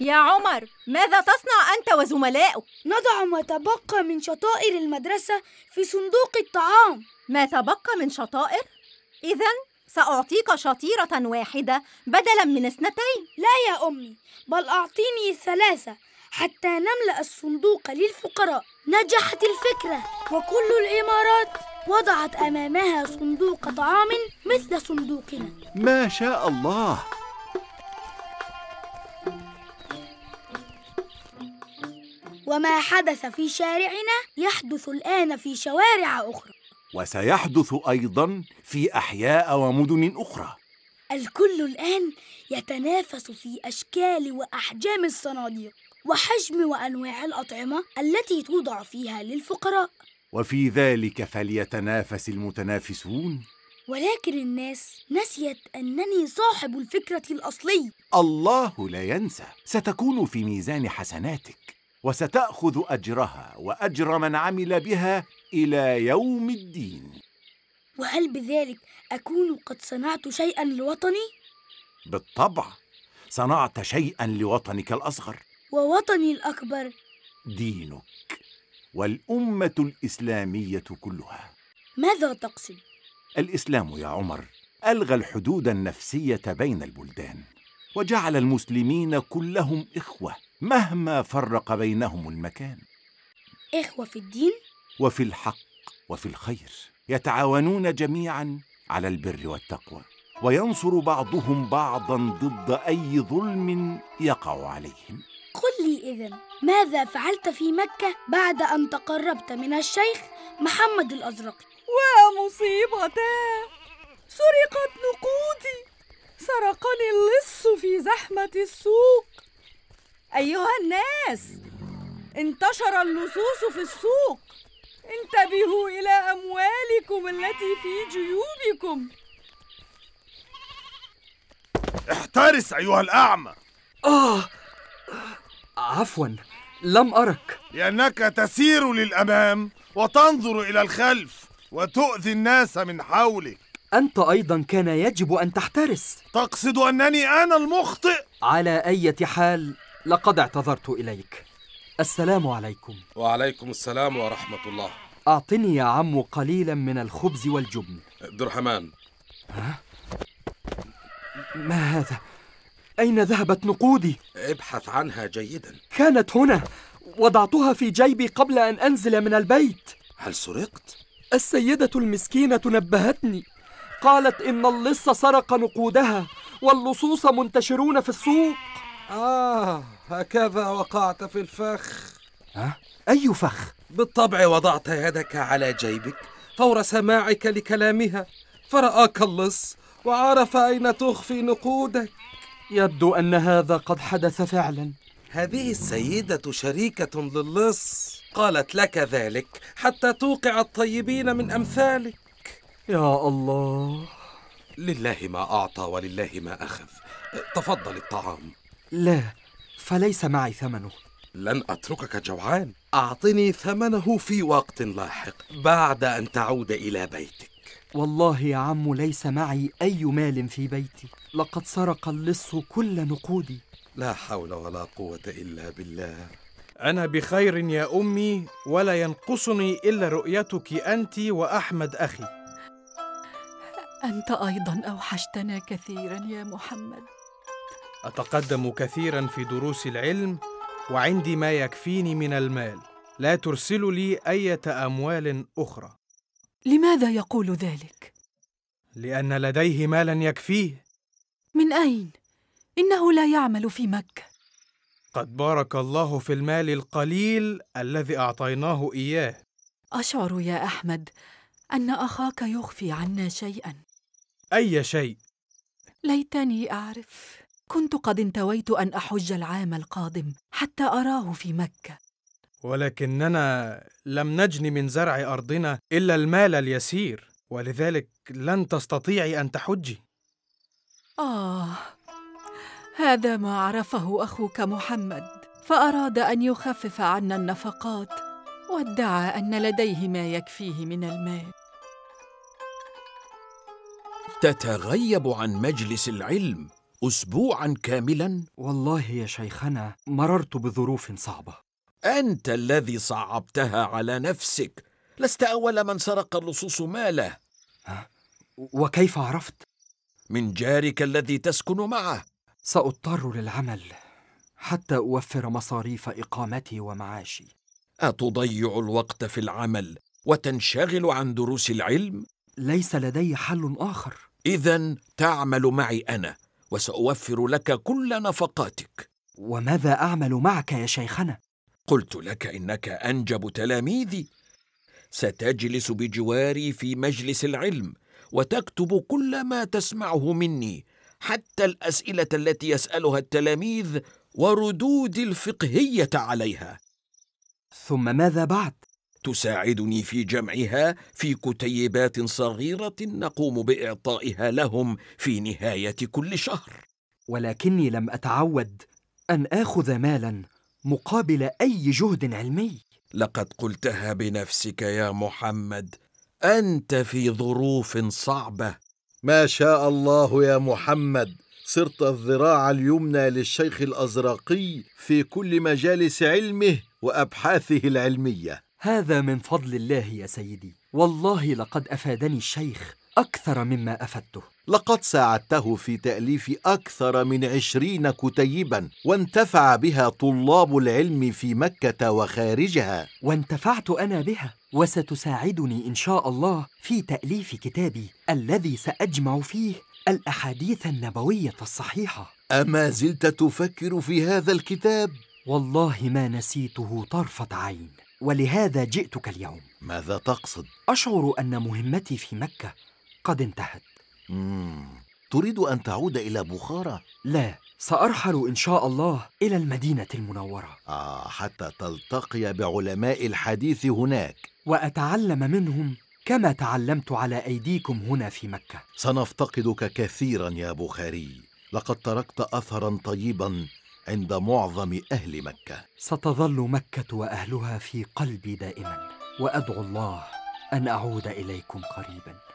يا عمر ماذا تصنع أنت وزملائك؟ نضع ما تبقى من شطائر المدرسة في صندوق الطعام ما تبقى من شطائر؟ إذا سأعطيك شطيرة واحدة بدلا من اثنتين لا يا أمي بل أعطيني ثلاثة حتى نملأ الصندوق للفقراء نجحت الفكرة وكل الإمارات وضعت أمامها صندوق طعام مثل صندوقنا ما شاء الله وما حدث في شارعنا يحدث الآن في شوارع أخرى وسيحدث أيضا في أحياء ومدن أخرى الكل الآن يتنافس في أشكال وأحجام الصناديق وحجم وأنواع الأطعمة التي توضع فيها للفقراء وفي ذلك فليتنافس المتنافسون ولكن الناس نسيت أنني صاحب الفكرة الأصلي الله لا ينسى ستكون في ميزان حسناتك وستأخذ أجرها وأجر من عمل بها إلى يوم الدين وهل بذلك أكون قد صنعت شيئاً لوطني؟ بالطبع صنعت شيئاً لوطنك الأصغر ووطني الأكبر دينك والأمة الإسلامية كلها ماذا تقصد؟ الإسلام يا عمر ألغى الحدود النفسية بين البلدان وجعل المسلمين كلهم إخوة مهما فرق بينهم المكان إخوة في الدين؟ وفي الحق وفي الخير يتعاونون جميعا على البر والتقوى وينصر بعضهم بعضا ضد أي ظلم يقع عليهم قل لي إذا ماذا فعلت في مكة بعد أن تقربت من الشيخ محمد الأزرقي؟ ومصيبتا سرقت نقود زحمة السوق أيها الناس انتشر اللصوص في السوق انتبهوا إلى أموالكم التي في جيوبكم احترس أيها الأعمى آه عفوا لم أرك لأنك تسير للأمام وتنظر إلى الخلف وتؤذي الناس من حولك أنت أيضا كان يجب أن تحترس تقصد أنني أنا المخطئ؟ على أي حال لقد اعتذرت إليك السلام عليكم وعليكم السلام ورحمة الله أعطني يا عم قليلا من الخبز والجبن عبد الرحمن ها؟ ما هذا؟ أين ذهبت نقودي؟ ابحث عنها جيدا كانت هنا وضعتها في جيبي قبل أن أنزل من البيت هل سرقت؟ السيدة المسكينة نبهتني قالت إن اللص سرق نقودها واللصوص منتشرون في السوق آه هكذا وقعت في الفخ ها؟ أي فخ؟ بالطبع وضعت يدك على جيبك فور سماعك لكلامها فرآك اللص وعرف أين تخفي نقودك يبدو أن هذا قد حدث فعلا هذه السيدة شريكة للص قالت لك ذلك حتى توقع الطيبين من أمثالك يا الله لله ما أعطى ولله ما أخذ تفضل الطعام لا فليس معي ثمنه لن أتركك جوعان أعطني ثمنه في وقت لاحق بعد أن تعود إلى بيتك والله يا عم ليس معي أي مال في بيتي لقد سرق اللص كل نقودي لا حول ولا قوة إلا بالله أنا بخير يا أمي ولا ينقصني إلا رؤيتك أنت وأحمد أخي انت ايضا اوحشتنا كثيرا يا محمد اتقدم كثيرا في دروس العلم وعندي ما يكفيني من المال لا ترسل لي ايه اموال اخرى لماذا يقول ذلك لان لديه مالا يكفيه من اين انه لا يعمل في مكه قد بارك الله في المال القليل الذي اعطيناه اياه اشعر يا احمد ان اخاك يخفي عنا شيئا أي شيء ليتني أعرف كنت قد انتويت أن أحج العام القادم حتى أراه في مكة ولكننا لم نجن من زرع أرضنا إلا المال اليسير ولذلك لن تستطيعي أن تحجي آه هذا ما عرفه أخوك محمد فأراد أن يخفف عنا النفقات وادعى أن لديه ما يكفيه من المال تتغيب عن مجلس العلم أسبوعاً كاملاً؟ والله يا شيخنا مررت بظروف صعبة أنت الذي صعبتها على نفسك لست أول من سرق اللصوص ماله وكيف عرفت؟ من جارك الذي تسكن معه سأضطر للعمل حتى أوفر مصاريف إقامتي ومعاشي أتضيع الوقت في العمل وتنشغل عن دروس العلم؟ ليس لدي حل آخر اذا تعمل معي انا وساوفر لك كل نفقاتك وماذا اعمل معك يا شيخنا قلت لك انك انجب تلاميذي ستجلس بجواري في مجلس العلم وتكتب كل ما تسمعه مني حتى الاسئله التي يسالها التلاميذ وردود الفقهيه عليها ثم ماذا بعد تساعدني في جمعها في كتيبات صغيرة نقوم بإعطائها لهم في نهاية كل شهر ولكني لم أتعود أن آخذ مالاً مقابل أي جهد علمي لقد قلتها بنفسك يا محمد أنت في ظروف صعبة ما شاء الله يا محمد صرت الذراع اليمنى للشيخ الأزرقي في كل مجالس علمه وأبحاثه العلمية هذا من فضل الله يا سيدي والله لقد أفادني الشيخ أكثر مما أفدته لقد ساعدته في تأليف أكثر من عشرين كتيبا وانتفع بها طلاب العلم في مكة وخارجها وانتفعت أنا بها وستساعدني إن شاء الله في تأليف كتابي الذي سأجمع فيه الأحاديث النبوية الصحيحة أما زلت تفكر في هذا الكتاب؟ والله ما نسيته طرفة عين ولهذا جئتك اليوم ماذا تقصد؟ أشعر أن مهمتي في مكة قد انتهت مم. تريد أن تعود إلى بخارى؟ لا سأرحل إن شاء الله إلى المدينة المنورة آه حتى تلتقي بعلماء الحديث هناك وأتعلم منهم كما تعلمت على أيديكم هنا في مكة سنفتقدك كثيرا يا بخاري لقد تركت أثرا طيبا عند معظم أهل مكة ستظل مكة وأهلها في قلبي دائما وأدعو الله أن أعود إليكم قريباً